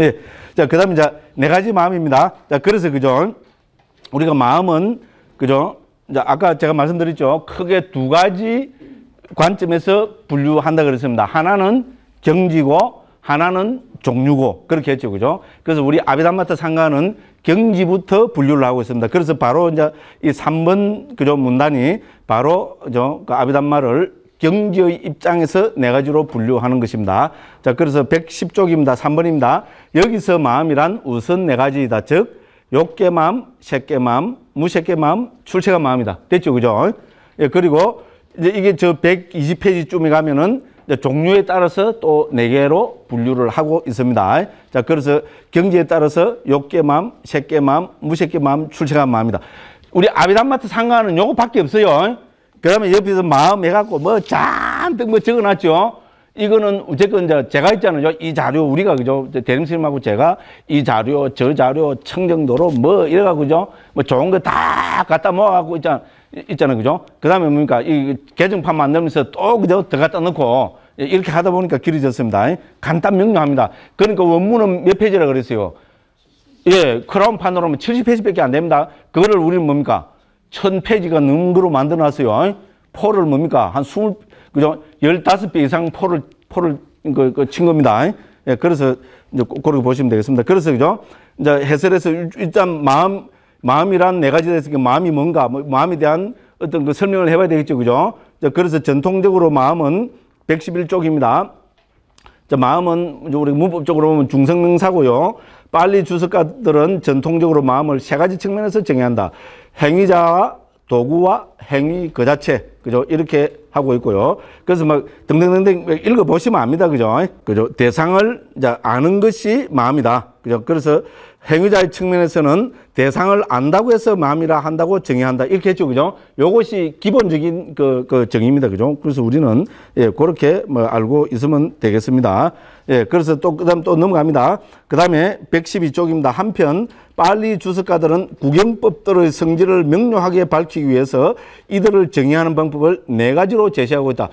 예. 자, 그 다음에 자, 네 가지 마음입니다. 자, 그래서 그죠. 우리가 마음은, 그죠. 자, 아까 제가 말씀드렸죠. 크게 두 가지 관점에서 분류한다 그랬습니다. 하나는 경지고, 하나는 종류고 그렇게 했죠 그죠 그래서 우리 아비담마타 상가는 경지부터 분류를 하고 있습니다 그래서 바로 이제 이삼 번 그죠 문단이 바로 저 그 아비담마를 경제의 입장에서 네 가지로 분류하는 것입니다. 자, 그래서 110쪽입니다. 3번입니다. 여기서 마음이란 우선 네 가지이다. 즉, 욕계 마음, 새계 마음, 무새계 마음, 출세가 마음이다. 됐죠? 그죠? 예, 그리고 이제 이게 저 120페이지쯤에 가면은 종류에 따라서 또 네 개로 분류를 하고 있습니다. 자, 그래서 경제에 따라서 욕계 마음, 새계 마음, 무새계 마음, 출세가 마음이다. 우리 아비담마트 상가는 요거밖에 없어요. 그다음에 옆에서 마음 해갖고 뭐 잔뜩 뭐 적어놨죠. 이거는 어쨌건 이제 가 있잖아요. 이 자료 우리가 그죠? 대림스님하고 제가 이 자료, 저 자료, 청정도로 뭐 이래가 그죠? 뭐 좋은 거 다 갖다 모아갖고 있잖아, 있잖아요, 그죠? 그다음에 뭡니까 이 개정판 만들면서 또 그죠? 더 갖다 넣고 이렇게 하다 보니까 길어졌습니다. 간단 명료합니다. 그러니까 원문은 몇 페이지라 그랬어요? 예, 크라운 판으로 라마 70페이지밖에 안 됩니다. 그거를 우리는 뭡니까? 천페이지가 넘는 거로 만들어놨어요. 어? 포를 뭡니까? 한 20, 그죠? 15배 이상 포를, 포를, 그, 그, 친 겁니다. 어? 예, 그래서, 이제, 그렇게 보시면 되겠습니다. 그래서, 그죠? 이제 해설에서 일단 마음, 마음이란 네 가지가 있으니까 그 마음이 뭔가, 뭐, 마음에 대한 어떤 그 설명을 해봐야 되겠죠. 그죠? 그래서 전통적으로 마음은 111쪽입니다. 자, 마음은 우리 문법적으로 보면 중성능사고요. 빨리 주석가들은 전통적으로 마음을 세 가지 측면에서 정의한다. 행위자 도구와 행위 그 자체. 그죠? 이렇게 하고 있고요. 그래서 막 등등등등 읽어보시면 압니다. 그죠? 그죠? 대상을 아는 것이 마음이다. 그죠? 그래서 행위자의 측면에서는 대상을 안다고 해서 마음이라 한다고 정의한다. 이렇게 했죠. 그죠? 요것이 기본적인 그, 그 정의입니다. 그죠? 그래서 우리는 예, 그렇게 뭐 알고 있으면 되겠습니다. 예, 그래서 또, 그 다음 또 넘어갑니다. 그 다음에 112쪽입니다. 한편, 빨리 주석가들은 구경법들의 성질을 명료하게 밝히기 위해서 이들을 정의하는 방법을 네 가지로 제시하고 있다.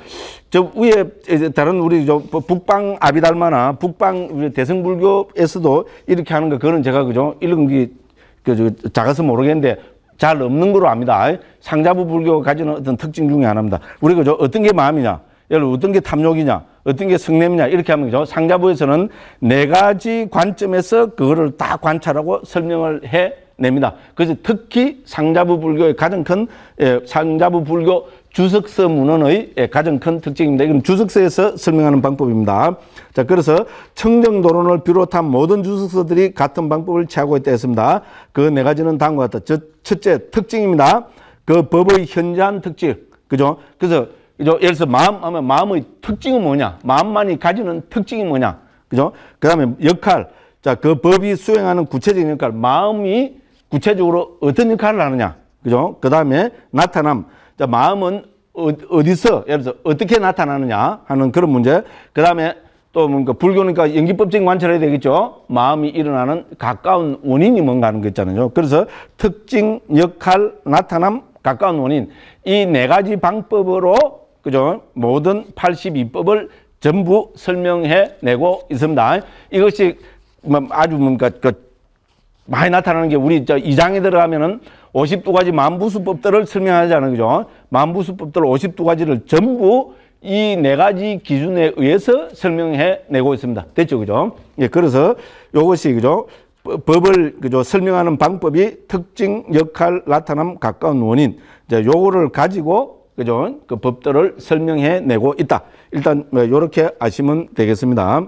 저 위에 다른 우리 저 북방 아비달마나 북방 대승불교에서도 이렇게 하는 거, 그거는 제가 그죠? 1금기 그, 작아서 모르겠는데 잘 없는 걸로 압니다. 상자부 불교가 가지는 어떤 특징 중에 하나입니다. 우리 그죠? 어떤 게 마음이냐? 예를 들어 어떤 게 탐욕이냐? 어떤 게 성냄이냐? 이렇게 하면 그죠? 상자부에서는 네 가지 관점에서 그거를 다 관찰하고 설명을 해 냅니다. 그래서 특히 상자부 불교의 가장 큰 예, 상자부 불교 주석서 문헌의 예, 가장 큰 특징입니다. 이건 주석서에서 설명하는 방법입니다. 자, 그래서 청정도론을 비롯한 모든 주석서들이 같은 방법을 취하고 있다 했습니다. 그 네 가지는 다음과 같다. 저 첫째, 특징입니다. 그 법의 현저한 특징. 그죠? 그래서, 그죠? 예를 들어서 마음 하면 마음의 특징은 뭐냐? 마음만이 가지는 특징이 뭐냐? 그죠? 그 다음에 역할. 자, 그 법이 수행하는 구체적인 역할. 마음이 구체적으로 어떤 역할을 하느냐? 그죠? 그 다음에 나타남. 자, 마음은 어, 어디서, 어 예를 들어서 어떻게 나타나느냐 하는 그런 문제. 그 다음에 또 뭔가 불교니까 그러니까 연기법적인 관찰해야 되겠죠. 마음이 일어나는 가까운 원인이 뭔가 하는 거 있잖아요. 그래서 특징, 역할, 나타남, 가까운 원인. 이 네 가지 방법으로 그죠? 모든 82법을 전부 설명해 내고 있습니다. 이것이 뭐 아주 뭔가 그 많이 나타나는 게 우리 이장에 들어가면은 오십두 가지 만부수법들을 설명하자는 거죠. 만부수법들 오십두 가지를 전부 이 네 가지 기준에 의해서 설명해 내고 있습니다. 됐죠, 그죠? 예, 그래서 요것이 그죠? 법을 그죠 설명하는 방법이 특징, 역할, 나타남, 가까운 원인. 이제 요거를 가지고 그죠? 그 법들을 설명해 내고 있다. 일단 뭐 요렇게 아시면 되겠습니다.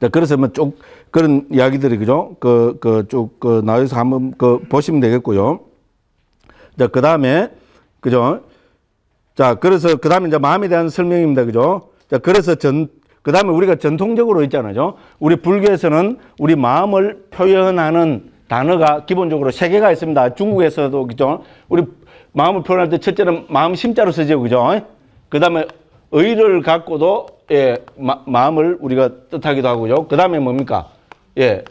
자, 그래서 뭐쭉 그런 이야기들이 그죠? 그그 쭉그 그 나와서 한번 그 보시면 되겠고요. 자, 그다음에 그죠? 자, 그래서 그다음에 이제 마음에 대한 설명입니다. 그죠? 자, 그래서 전 그다음에 우리가 전통적으로 있잖아요. 우리 불교에서는 우리 마음을 표현하는 단어가 기본적으로 세 개가 있습니다. 중국에서도 그죠? 우리 마음을 표현할 때 첫째는 마음 심자로 쓰죠. 그죠? 그다음에 의를 갖고도 예, 마, 마음을 우리가 뜻하기도 하고요. 그 다음에 뭡니까? 예,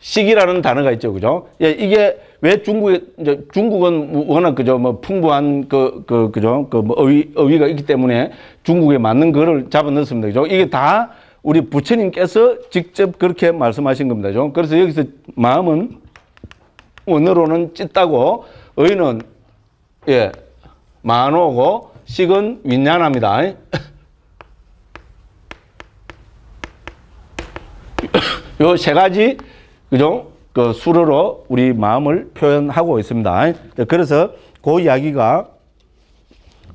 식이라는 단어가 있죠, 그죠? 예, 이게 왜 중국에 이제 중국은 뭐 워낙 그죠, 뭐 풍부한 그, 그 그죠, 그뭐 의, 의어가 있기 때문에 중국에 맞는 거를 잡아 넣습니다, 었 그죠? 이게 다 우리 부처님께서 직접 그렇게 말씀하신 겁니다, 그죠? 그래서 여기서 마음은 원으로는 찢다고 의는 예 만호고 식은 윈난합니다. 요세 가지 그죠? 그 수로로 우리 마음을 표현하고 있습니다. 그래서 그 이야기가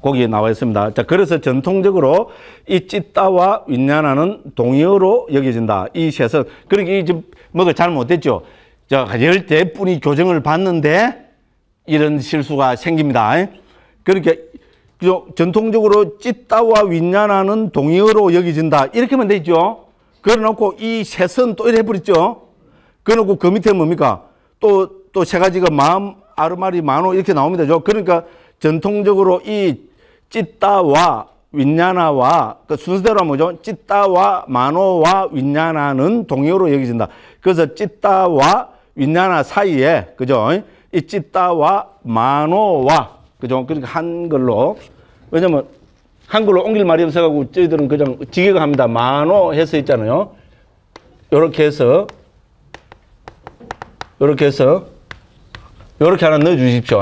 거기에 나와 있습니다. 자, 그래서 전통적으로 이 찢다와 윈난하는 동의어로 여겨진다. 이 셋은 그러니까 이지 뭐가 잘 못됐죠. 자, 열대 뿐이 교정을 받는데 이런 실수가 생깁니다. 그러니까 전통적으로 찌따와 윈냐나는 동의어로 여기진다. 이렇게 하면 되죠. 그래놓고 이 셋은 또 이래 버렸죠. 그래놓고 그 밑에 뭡니까? 또, 또 세 가지가 마음, 아르마리, 마노 이렇게 나옵니다. 그러니까 전통적으로 이 찌따와 윈냐나와 그 순서대로 하면 뭐죠? 찌따와 마노와 윈냐나는 동의어로 여기진다. 그래서 찌따와 윈냐나 사이에 그죠? 이 찌따와 마노와 그죠? 그러니까 한글로. 왜냐면 한글로 옮길 말이 없어가지고 저희들은 그냥 지게가 합니다. 만호 해서 있잖아요. 요렇게 해서 요렇게 해서 요렇게 하나 넣어 주십시오.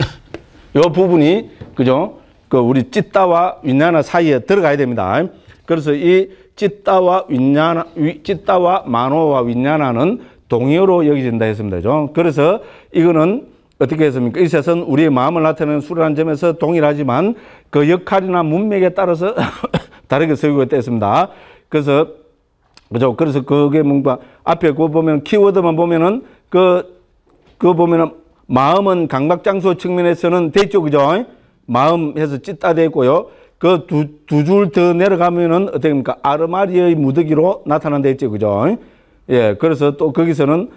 요 부분이 그죠? 그 우리 찌따와 윈야나 사이에 들어가야 됩니다. 그래서 이 찌따와 윈야나 찌따와 만호와 윈야나는 동의어로 여기진다 했습니다. 그죠? 그래서 이거는 어떻게 했습니까? 이 셋은 우리의 마음을 나타내는 수라는 점에서 동일하지만 그 역할이나 문맥에 따라서 다르게 쓰이고 있습니다. 그래서 그죠? 그래서 그게 뭔가 앞에 그 보면 키워드만 보면은 그그 보면은 마음은 강박장소 측면에서는 대쪽 그죠? 마음 해서 찢다되 있고요. 그두두줄 더 내려가면은 어떻게 됩니까? 아르마리의 무더기로 나타난데 있죠. 그죠? 예. 그래서 또 거기서는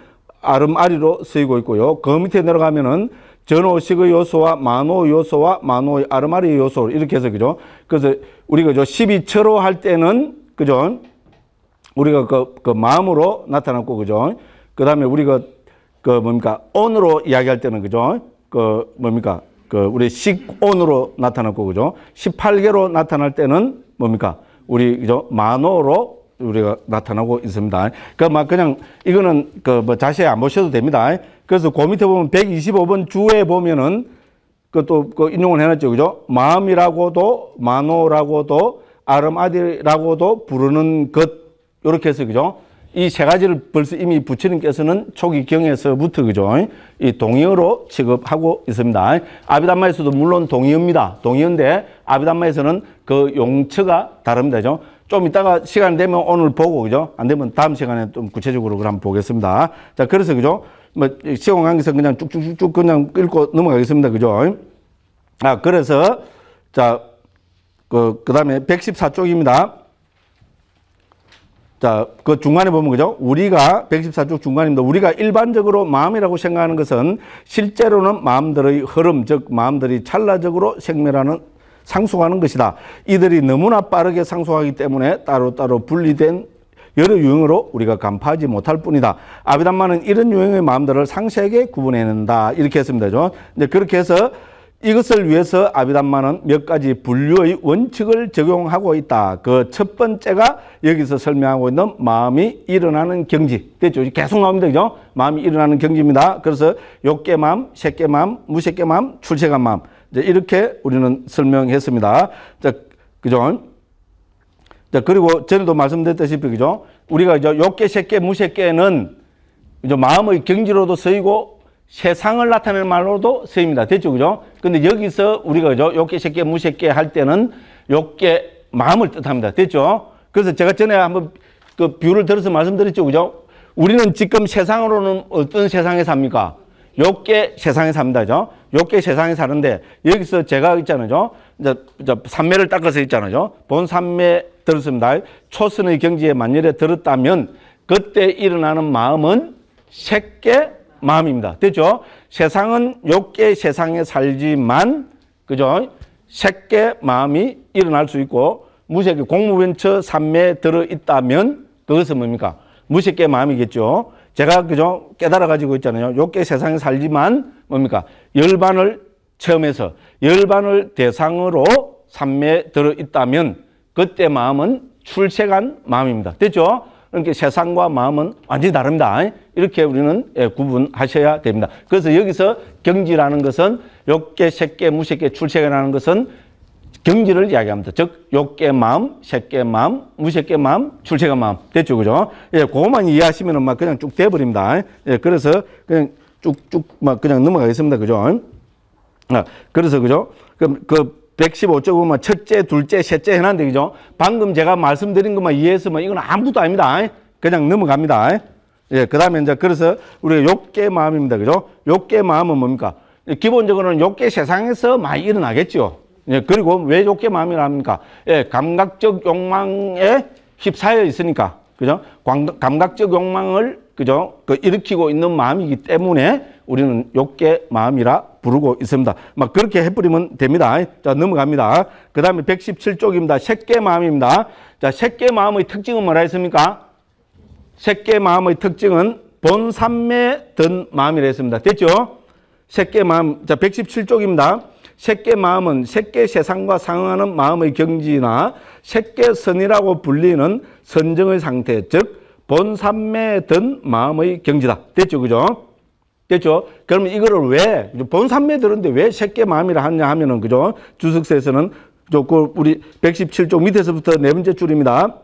아름아리로 쓰이고 있고요. 그 밑에 내려가면은 전오식의 요소와 만호 요소와 만오의아름아리 요소 이렇게 해서 그죠. 그래서 우리가 저 12처로 할 때는 그죠. 우리가 그, 그 마음으로 나타났고 그죠. 그다음에 우리가 그 뭡니까 온으로 이야기할 때는 그죠. 그 뭡니까 그 우리 식온으로 나타났고 그죠. 18개로 나타날 때는 뭡니까 우리 그죠 만오로 우리가 나타나고 있습니다. 그막 그러니까 그냥 이거는 그 뭐 자세히 안 보셔도 됩니다. 그래서 그 밑에 보면 125번 주에 보면은 그또그 그 인용을 해놨죠, 그죠? 마음이라고도 마노라고도 아름아디라고도 부르는 것 이렇게 해서 그죠? 이 세 가지를 벌써 이미 부처님께서는 초기 경에서부터 그죠? 이 동의어로 취급하고 있습니다. 아비담마에서도 물론 동의어입니다. 동의어인데 아비담마에서는 그 용처가 다릅니다, 죠좀 이따가 시간 되면 오늘 보고 그죠? 안 되면 다음 시간에 좀 구체적으로 그럼 보겠습니다. 자, 그래서 그죠? 뭐 시간 관계서 그냥 쭉쭉쭉쭉 그냥 읽고 넘어가겠습니다. 그죠? 아, 그래서 자, 그, 그 다음에 114쪽입니다. 자, 그 중간에 보면 그죠? 우리가 114쪽 중간입니다. 우리가 일반적으로 마음이라고 생각하는 것은 실제로는 마음들의 흐름, 즉 마음들이 찰나적으로 생멸하는 상속하는 것이다. 이들이 너무나 빠르게 상속하기 때문에 따로따로 분리된 여러 유형으로 우리가 간파하지 못할 뿐이다. 아비담마는 이런 유형의 마음들을 상세하게 구분해낸다. 이렇게 했습니다. 죠 이제 그렇게 해서 이것을 위해서 아비담마는 몇 가지 분류의 원칙을 적용하고 있다. 그 첫 번째가 여기서 설명하고 있는 마음이 일어나는 경지. 됐죠? 계속 나옵니다. 그죠? 마음이 일어나는 경지입니다. 그래서 욕계 마음, 새계 마음, 무색계 마음, 출세한 마음. 이제 이렇게 우리는 설명했습니다. 자, 그죠? 자, 그리고 전에도 말씀드렸다시피, 그죠? 우리가 이제 욕계, 새끼, 무새끼는 그죠? 마음의 경지로도 쓰이고 세상을 나타낼 말로도 쓰입니다. 됐죠? 그죠? 근데 여기서 우리가 그죠? 욕계, 새끼, 무새끼 할 때는 욕계, 마음을 뜻합니다. 됐죠? 그래서 제가 전에 한번 그 뷰를 들어서 말씀드렸죠. 그죠? 우리는 지금 세상으로는 어떤 세상에 삽니까? 욕계 세상에 삽니다. 그죠? 요게 세상에 사는데 여기서 제가 있잖아요. 이제 산매를 닦아서 있잖아요. 본 산매 들었습니다. 초선의 경지에 만일에 들었다면 그때 일어나는 마음은 새끼 마음입니다. 됐죠 세상은 욕계 세상에 살지만 그죠? 새끼 마음이 일어날 수 있고 무색의 공무벤처 산매에 들어 있다면 그것은 뭡니까? 무색계 마음이겠죠. 제가 그죠 깨달아 가지고 있잖아요. 요게 세상에 살지만 뭡니까 열반을 체험해서 열반을 대상으로 삼매 들어 있다면 그때 마음은 출세한 마음입니다. 됐죠? 그러니까 세상과 마음은 완전히 다릅니다. 이렇게 우리는 예, 구분하셔야 됩니다. 그래서 여기서 경지라는 것은 욕계, 색계, 무색계, 출세라는 것은 경지를 이야기합니다. 즉, 욕계 마음, 새끼 마음, 무새끼 마음, 출세가 마음. 됐죠, 그죠? 예, 그것만 이해하시면막 그냥 쭉 돼버립니다. 예, 그래서 그냥 쭉쭉 막 그냥 넘어가겠습니다. 그죠? 아, 그래서 그죠? 그럼 그 115쪽은 첫째, 둘째, 셋째 해놨는데, 그죠? 방금 제가 말씀드린 것만 이해했으면 이건 아무것도 아닙니다. 그냥 넘어갑니다. 예, 그 다음에 이제 그래서 우리가 욕계 마음입니다. 그죠? 욕계 마음은 뭡니까? 기본적으로는 욕계 세상에서 많이 일어나겠죠. 예, 그리고 왜 좋게 마음이라 합니까? 예, 감각적 욕망에 휩싸여 있으니까, 그죠? 감각적 욕망을, 그죠? 그 일으키고 있는 마음이기 때문에 우리는 욕계 마음이라 부르고 있습니다. 막 그렇게 해버리면 됩니다. 자, 넘어갑니다. 그 다음에 117쪽입니다. 색계 마음입니다. 자, 색계 마음의 특징은 뭐라 했습니까? 색계 마음의 특징은 본산매 든 마음이라 했습니다. 됐죠? 색계 마음. 자, 117쪽입니다. 새끼 마음은 새끼 세상과 상응하는 마음의 경지나 새끼 선이라고 불리는 선정의 상태, 즉 본삼매에 든 마음의 경지다. 됐죠, 그죠? 됐죠? 그러면 이거를 왜 본삼매 들었는데왜 새끼 마음이라 하냐 하면은 그죠? 주석서에서는 조금 그 우리 117쪽 밑에서부터 네 번째 줄입니다.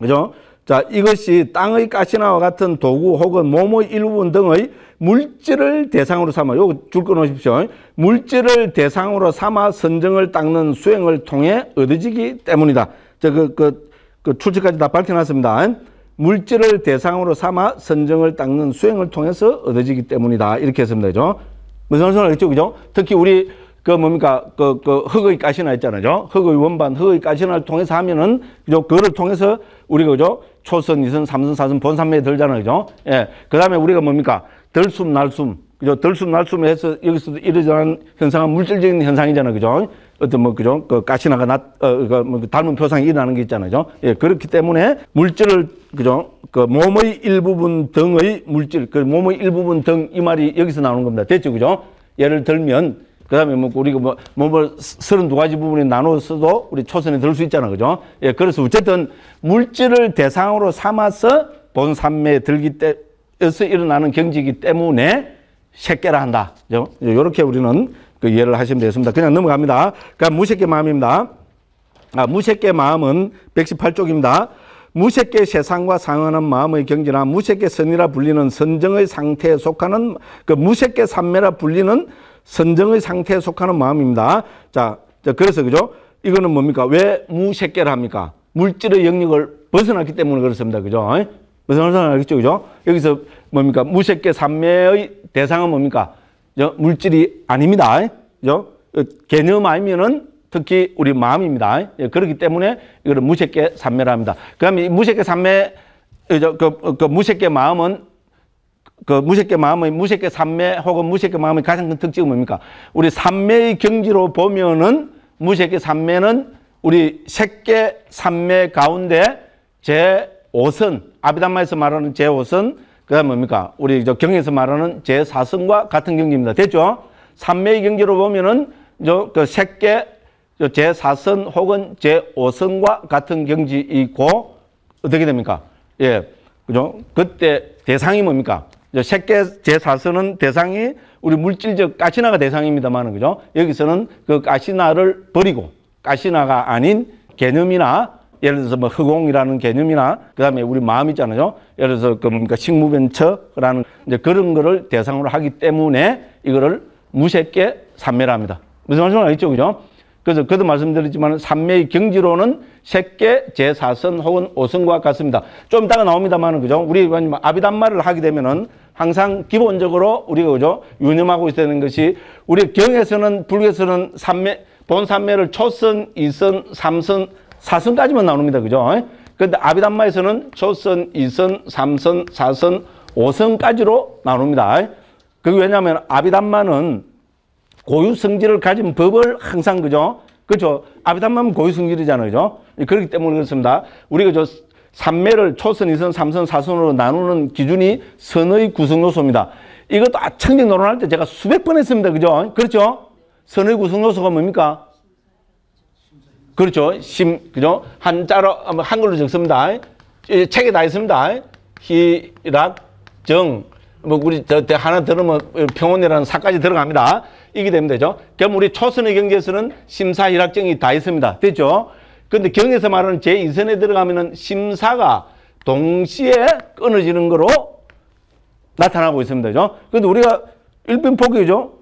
그죠? 자, 이것이 땅의 가시나와 같은 도구 혹은 몸의 일부분 등의 물질을 대상으로 삼아, 요거 줄 끊으십시오. 물질을 대상으로 삼아 선정을 닦는 수행을 통해 얻어지기 때문이다. 저, 그, 그, 그 출처까지 다 밝혀놨습니다. 물질을 대상으로 삼아 선정을 닦는 수행을 통해서 얻어지기 때문이다. 이렇게 했습니다. 그죠? 무슨 소리 을했죠 그죠? 특히 우리 그 뭡니까 그, 그 흙의 가시나 있잖아요. 흙의 원반, 흙의 가시나를 통해서 하면은 그죠? 그거를 통해서 우리가 그죠? 초선, 이선, 삼선, 사선, 본삼매에 들잖아요. 그죠? 예. 그 다음에 우리가 뭡니까? 들숨, 날숨. 그죠? 들숨, 날숨 해서 여기서도 이 일어나는 현상은 물질적인 현상이잖아요. 그죠? 어떤 뭐, 그죠? 그 가시나가 낫, 어, 그, 뭐, 그 닮은 표상이 일어나는 게 있잖아요. 그죠? 예. 그렇기 때문에 물질을, 그죠? 그 몸의 일부분 등의 물질, 그 몸의 일부분 등 이 말이 여기서 나오는 겁니다. 됐죠? 그죠? 예를 들면, 그다음에 뭐 우리가 뭐, 뭐, 뭐 서른 두 가지 부분이 나눠서도 우리 초선에 들 수 있잖아, 그죠? 예, 그래서 어쨌든 물질을 대상으로 삼아서 본 삼매에 들기 때에서 일어나는 경지이기 때문에 새끼라 한다. 요, 예, 요렇게 우리는 그 이해를 하시면 되겠습니다. 그냥 넘어갑니다. 그니까 무색계 마음입니다. 아, 무색계 마음은 118쪽입니다. 무색계 세상과 상응하는 마음의 경지나 무색계 선이라 불리는 선정의 상태에 속하는 그 무색계 삼매라 불리는 선정의 상태에 속하는 마음입니다. 자, 그래서 그죠? 이거는 뭡니까? 왜 무색계를 합니까? 물질의 영역을 벗어났기 때문에 그렇습니다. 그죠? 무슨 어? 벗어나겠죠. 그죠? 여기서 뭡니까? 무색계 삼매의 대상은 뭡니까? 그죠? 물질이 아닙니다. 어? 그죠? 어, 개념 아니면은 특히 우리 마음입니다. 예, 그렇기 때문에 이거를 무색계 삼매라 합니다. 그다음에 무색계 삼매 그, 그, 그 무색계 마음은 그 무색계 마음의 무색계 삼매 혹은 무색계 마음의 가장 큰 특징은 뭡니까? 우리 삼매의 경지로 보면은 무색계 삼매는 우리 색계 삼매 가운데 제5선 아비담마에서 말하는 제5선 그다음 뭡니까? 우리 저 경에서 말하는 제4선과 같은 경지입니다. 됐죠? 삼매의 경지로 보면은 저 그 색계 제4선 혹은 제5선과 같은 경지이고 어떻게 됩니까? 예. 그죠? 그때 대상이 뭡니까? 새끼 제사서는 대상이 우리 물질적 가시나가 대상입니다만은 그죠? 여기서는 그 가시나를 버리고 가시나가 아닌 개념이나 예를 들어서 뭐흑공이라는 개념이나 그다음에 우리 마음 있잖아요. 예를 들어서 그 뭡니까 식무벤처라는 이제 그런 거를 대상으로 하기 때문에 이거를 무색계 산매합니다 무슨 말씀을 하겠죠, 그죠? 그래서 그도 말씀드렸지만 삼매의 경지로는 색계 제사선 혹은 오성과 같습니다. 좀 이따가 나옵니다만 그죠? 우리 뭐 아비단말을 하게 되면은 항상 기본적으로 우리가 그죠? 유념하고 있어야 되는 것이 우리 경에서는 불교에서는 삼매 본 삼매를 초선, 이선, 삼선, 사선까지만 나옵니다. 그죠? 근데 아비단마에서는 초선, 이선, 삼선, 사선, 오선까지로 나옵니다. 그게 왜냐하면 아비단마는 고유 성질을 가진 법을 항상 그죠? 그죠? 아비담만 고유 성질이잖아요. 그죠? 그렇기 때문에 그렇습니다. 우리가 저 삼매를 초선, 이선, 삼선, 사선으로 나누는 기준이 선의 구성 요소입니다. 이것도 아창적 논론할 때 제가 수백 번 했습니다. 그죠? 그렇죠? 선의 구성 요소가 뭡니까? 그렇죠. 심, 그죠? 한자로, 한글로 적습니다. 책에 다 있습니다. 희락, 정, 뭐 우리 저, 저 하나 들으면 평온이라는 사까지 들어갑니다. 이게 되면 되죠. 그럼 우리 초선의 경제에서는 심사 일학정이 다 있습니다. 됐죠? 근데 경에서 말하는 제2선에 들어가면은 심사가 동시에 끊어지는 거로 나타나고 있습니다. 그죠? 근데 우리가 일빈 포기죠?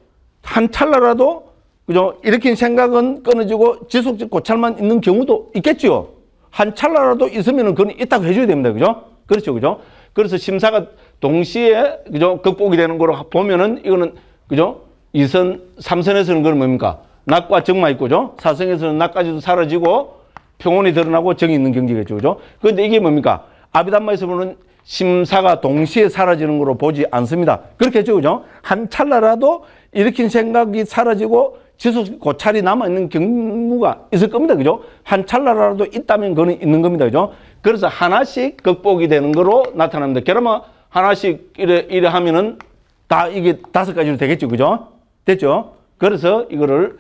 한 찰나라도 그죠? 이렇게 생각은 끊어지고 지속적 고찰만 있는 경우도 있겠죠. 한 찰나라도 있으면은 그건 있다고 해줘야 됩니다. 그죠? 그렇죠. 그죠? 그래서 심사가 동시에 그죠? 극복이 되는 거로 보면은 이거는 그죠? 이선삼선에서는 그건 뭡니까? 낙과 정만 있고 죠 사성에서는 낙까지도 사라지고 평온이 드러나고 정이 있는 경지겠죠. 그죠? 그런데 이게 뭡니까? 아비담마에서 보는 심사가 동시에 사라지는 거로 보지 않습니다. 그렇게 했죠. 그죠? 한 찰나라도 일으킨 생각이 사라지고 지속 고찰이 남아있는 경우가 있을 겁니다. 그죠? 한 찰나라도 있다면 그거는 있는 겁니다. 그죠? 그래서 하나씩 극복이 되는 거로 나타납니다. 그러면 하나씩 이래, 이래 하면은 다 이게 다섯 가지로 되겠죠. 그죠? 됐죠? 그래서 이거를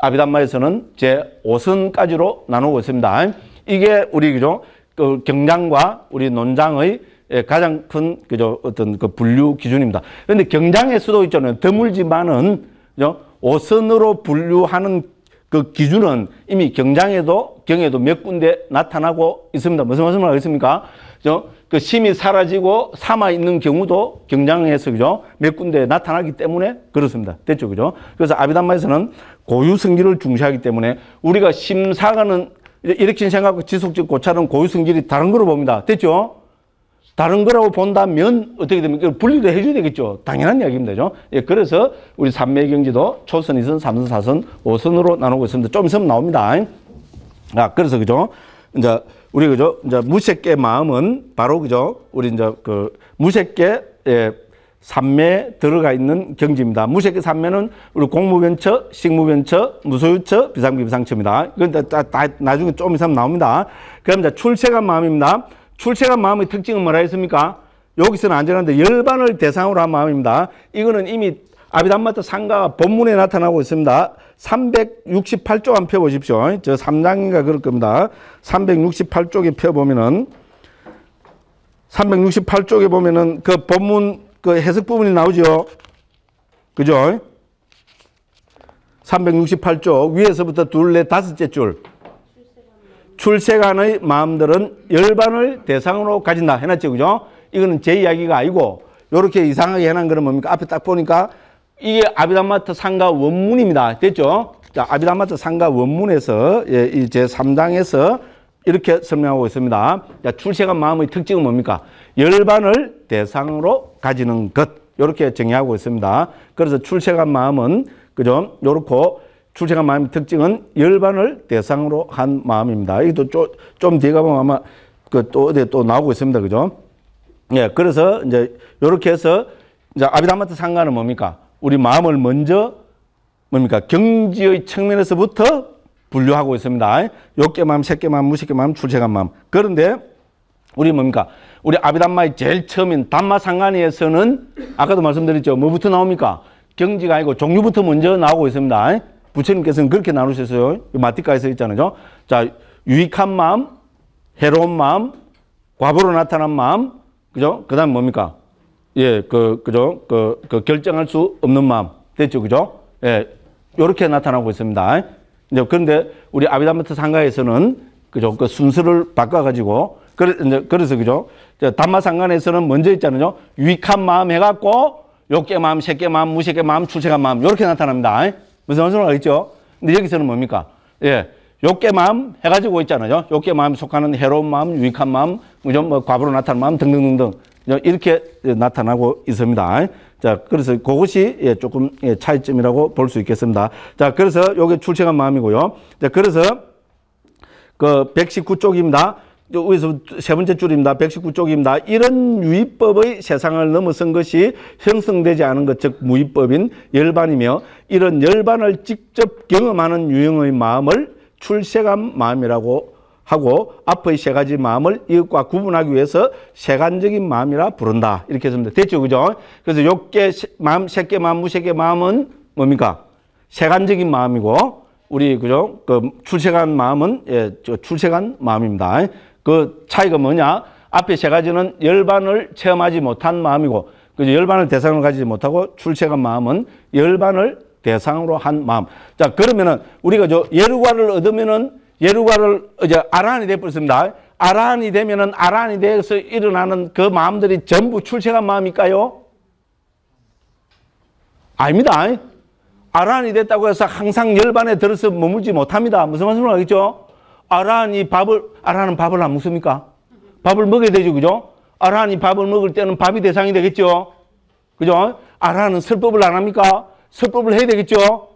아비담마에서는 제 5선까지로 나누고 있습니다. 이게 우리 그죠? 그 경장과 우리 논장의 예, 가장 큰 그죠? 어떤 그 분류 기준입니다. 그런데 경장의 수도 있잖아요. 드물지만은 그죠? 5선으로 분류하는 그 기준은 이미 경장에도 경에도 몇 군데 나타나고 있습니다. 무슨 말씀을 하겠습니까? 저그 심이 사라지고 삼아 있는 경우도 경장에서 그죠 몇 군데 나타나기 때문에 그렇습니다. 됐죠, 그죠? 그래서 아비담마에서는 고유 성질을 중시하기 때문에 우리가 심사가는 이렇게 생각하고 지속적 고찰은 고유 성질이 다른 거로 봅니다. 됐죠? 다른 거라고 본다면 어떻게 됩니까? 분리도 해줘야 되겠죠. 당연한 이야기입니다. 그죠? 렇 예, 그래서 우리 삼매 경지도 초선, 이선, 삼선, 사선, 오선으로 나누고 있습니다. 좀 있으면 나옵니다. 아, 그래서 그죠? 이제 우리 그죠? 이제 무색계 마음은 바로 그죠? 우리 이제 그 무색계 예, 삼매에 들어가 있는 경지입니다. 무색계 삼매는 우리 공무변처, 식무변처, 무소유처, 비상비상처입니다. 이건 다, 다, 나중에 좀 있으면 나옵니다. 그럼 이제 출세한 마음입니다. 출세한 마음의 특징은 뭐라 했습니까? 여기서는 안전한데 열반을 대상으로 한 마음입니다. 이거는 이미 아비담마트 상가 본문에 나타나고 있습니다. 368쪽 한 펴보십시오. 저 3장인가 그럴 겁니다. 368쪽에 펴보면은 368쪽에 보면은 그 본문 그 해석 부분이 나오죠. 그죠? 368쪽 위에서부터 둘넷 다섯째 줄. 출세관의 마음들은 열반을 대상으로 가진다 해놨죠. 그죠? 이거는 제 이야기가 아니고 요렇게 이상하게 해놓은 거는 뭡니까? 앞에 딱 보니까 이게 아비다마트 상가 원문입니다. 됐죠? 자, 아비다마트 상가 원문에서 예, 이제 3장에서 이렇게 설명하고 있습니다. 자, 출세한 마음의 특징은 뭡니까? 열반을 대상으로 가지는 것. 이렇게 정의하고 있습니다. 그래서 출세한 마음은 그죠? 요렇고 출세한 마음의 특징은 열반을 대상으로 한 마음입니다. 이것도 쪼, 좀 뒤에 가면 아마 그또 어디 에또 나오고 있습니다. 그죠? 예, 그래서 이제 요렇게 해서 이제 아비다마트 상가는 뭡니까? 우리 마음을 먼저 뭡니까? 경지의 측면에서부터 분류하고 있습니다. 욕계 마음, 새끼 마음, 무색계 마음, 출세한 마음. 그런데 우리 뭡니까? 우리 아비담마의 제일 처음인 담마상간에서는 아까도 말씀드렸죠. 뭐부터 나옵니까? 경지가 아니고 종류부터 먼저 나오고 있습니다. 부처님께서는 그렇게 나누셨어요. 마티카에서 있잖아요. 자, 유익한 마음, 해로운 마음, 과보로 나타난 마음, 그죠? 그 다음 뭡니까? 예, 그, 그죠? 그, 그 결정할 수 없는 마음. 됐죠? 그죠? 예, 요렇게 나타나고 있습니다. 이제 그런데 우리 아비다마트 상가에서는 그죠? 그 순서를 바꿔가지고 그래, 이제 그래서 그죠? 단마 상관에서는 먼저 있잖아요. 유익한 마음 해갖고 욕계 마음, 새끼 마음, 무색의 마음, 출세가 마음 요렇게 나타납니다. 무슨 소리가 있죠? 근데 여기서는 뭡니까? 예. 욕계 마음 해가지고 있잖아요. 욕계 마음 속하는 해로운 마음, 유익한 마음, 그죠? 뭐 과부로 나타난 마음 등등등등. 예, 이렇게 나타나고 있습니다. 자, 그래서 그것이 예, 조금 예, 차이점이라고 볼 수 있겠습니다. 자, 그래서 요게 출첵한 마음이고요. 자, 그래서 그 119쪽입니다. 여기서 세 번째 줄입니다. 119쪽입니다. 이런 유의법의 세상을 넘어선 것이 형성되지 않은 것, 즉 무의법인 열반이며 이런 열반을 직접 경험하는 유형의 마음을 출세감 마음이라고 하고 앞의 세 가지 마음을 이것과 구분하기 위해서 세간적인 마음이라 부른다. 이렇게 했습니다. 됐죠? 그죠? 그래서 욕계 마음, 새끼 마음, 무새끼 마음은 뭡니까? 세간적인 마음이고 우리 그죠? 그 출세간 마음은 예, 출세간 마음입니다. 그 차이가 뭐냐? 앞에 세 가지는 열반을 체험하지 못한 마음이고 그죠? 열반을 대상으로 가지지 못하고 출세간 마음은 열반을 대상으로 한 마음. 자, 그러면은 우리가 저 예루과를 얻으면은 예루가를 이제 아란이 되버렸습니다 아란이 되면은 아란이 되어서 일어나는 그 마음들이 전부 출세한 마음일까요? 아닙니다. 아란이 됐다고 해서 항상 열반에 들어서 머물지 못합니다. 무슨 말씀을 하겠죠? 아란이 밥을, 아란은 밥을 안 먹습니까? 밥을 먹어야 되죠, 그죠? 아란이 밥을 먹을 때는 밥이 대상이 되겠죠? 그죠? 아란은 설법을 안 합니까? 설법을 해야 되겠죠?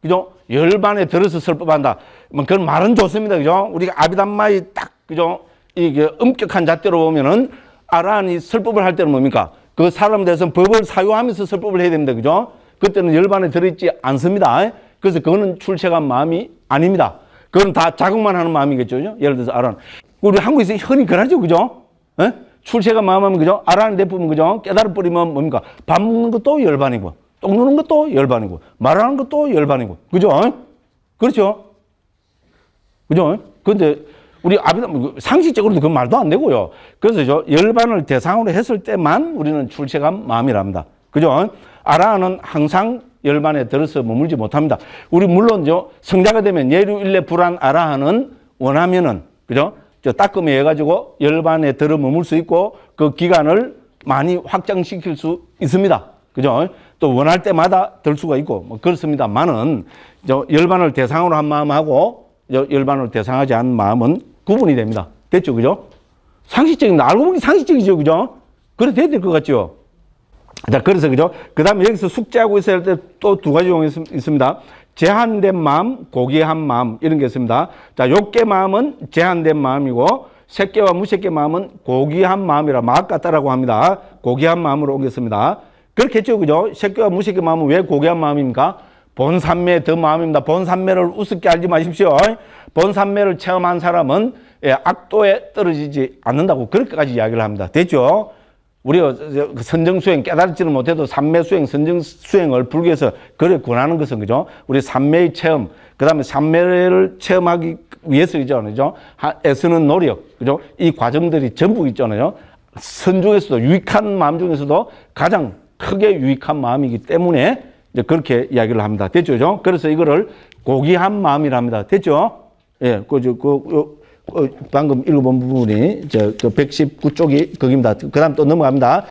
그죠? 열반에 들어서 설법한다. 뭐 그런 말은 좋습니다. 그죠? 우리가 아비단마이 딱, 그죠? 이게 그 엄격한 잣대로 보면은 아란이 설법을 할 때는 뭡니까? 그 사람 대해서 법을 사유하면서 설법을 해야 됩니다. 그죠? 그때는 열반에 들어있지 않습니다. 그래서 그거는 출세한 마음이 아닙니다. 그건 다 자극만 하는 마음이겠죠. 그죠? 예를 들어서 아란. 우리 한국에서 흔히 그러죠. 그죠? 에? 예? 출세가 마음하면 그죠? 아란 대부분 그죠? 깨달아 버리면 뭡니까? 밥 먹는 것도 열반이고, 똥 누는 것도 열반이고, 말하는 것도 열반이고. 그죠? 에? 예? 그렇죠? 그죠? 근데 우리 아비담 뭐, 상식적으로도 그 말도 안 되고요. 그래서 저 열반을 대상으로 했을 때만 우리는 출세감 마음이랍니다. 그죠? 아라는 항상 열반에 들어서 머물지 못합니다. 우리 물론 저 성자가 되면 예류 일례 불안 아라하는 원하면은 그죠? 저 따끔해 해가지고 열반에 들어 머물 수 있고 그 기간을 많이 확장시킬 수 있습니다. 그죠? 또 원할 때마다 들 수가 있고 뭐 그렇습니다만은 저 열반을 대상으로 한 마음하고 열반을 대상하지 않은 마음은 구분이 됩니다. 됐죠? 그죠? 상식적입니다 알고 보니 상식적이죠? 그죠? 그래 돼야 될 것 같죠? 자, 그래서 그죠? 그 다음에 여기서 숙제하고 있어야 할 때 또 두 가지 용이 있습니다. 제한된 마음, 고귀한 마음, 이런 게 있습니다. 자, 욕계 마음은 제한된 마음이고, 새끼와 무새끼 마음은 고귀한 마음이라 막 같다라고 합니다. 고귀한 마음으로 옮겼습니다. 그렇겠죠, 그죠? 새끼와 무새끼 마음은 왜 고귀한 마음입니까? 본산매 더 마음입니다. 본산매를 우습게 알지 마십시오. 본산매를 체험한 사람은 예, 악도에 떨어지지 않는다고 그렇게까지 이야기를 합니다. 됐죠? 우리가 어, 그 선정수행 깨달지는 못해도 삼매수행, 선정수행을 불교에서 그래 권하는 것은 그죠? 우리 삼매의 체험, 그 다음에 삼매를 체험하기 위해서 그죠? 그죠? 애쓰는 노력, 그죠? 이 과정들이 전부 있잖아요. 선 중에서도 유익한 마음 중에서도 가장 크게 유익한 마음이기 때문에 이제 그렇게 이야기를 합니다. 됐죠? 그래서 이거를 고귀한 마음이라합니다 됐죠? 예, 그, 저, 그, 그, 방금 읽어본 부분이 저, 그 119쪽이 거기입니다. 그 다음 또 넘어갑니다.